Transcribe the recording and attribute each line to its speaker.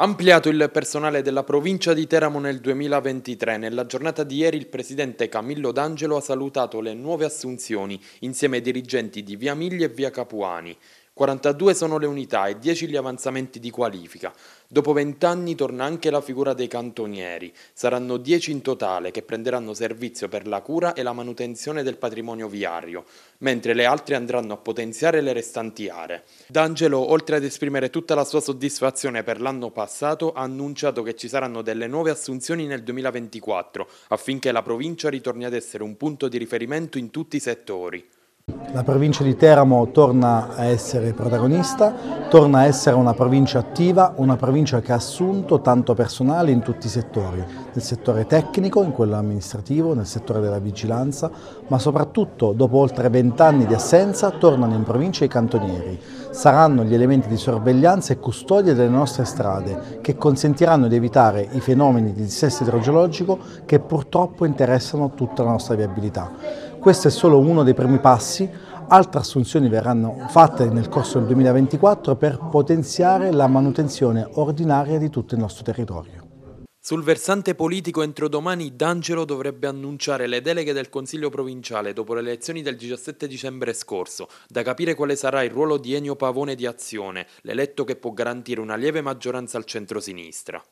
Speaker 1: Ampliato il personale della provincia di Teramo nel 2023, nella giornata di ieri il presidente Camillo D'Angelo ha salutato le nuove assunzioni insieme ai dirigenti di Via Miglia e Via Capuani. 42 sono le unità e 10 gli avanzamenti di qualifica. Dopo 20 anni torna anche la figura dei cantonieri. Saranno 10 in totale che prenderanno servizio per la cura e la manutenzione del patrimonio viario, mentre le altre andranno a potenziare le restanti aree. D'Angelo, oltre ad esprimere tutta la sua soddisfazione per l'anno passato, ha annunciato che ci saranno delle nuove assunzioni nel 2024 affinché la provincia ritorni ad essere un punto di riferimento in tutti i settori.
Speaker 2: La provincia di Teramo torna a essere protagonista, torna a essere una provincia attiva, una provincia che ha assunto tanto personale in tutti i settori, nel settore tecnico, in quello amministrativo, nel settore della vigilanza, ma soprattutto dopo oltre vent'anni di assenza tornano in provincia i cantonieri, saranno gli elementi di sorveglianza e custodia delle nostre strade che consentiranno di evitare i fenomeni di dissesto idrogeologico che purtroppo interessano tutta la nostra viabilità. Questo è solo uno dei primi passi altre assunzioni verranno fatte nel corso del 2024 per potenziare la manutenzione ordinaria di tutto il nostro territorio.
Speaker 1: Sul versante politico entro domani D'Angelo dovrebbe annunciare le deleghe del Consiglio provinciale dopo le elezioni del 17 dicembre scorso, da capire quale sarà il ruolo di Enio Pavone di Azione, l'eletto che può garantire una lieve maggioranza al centro-sinistra.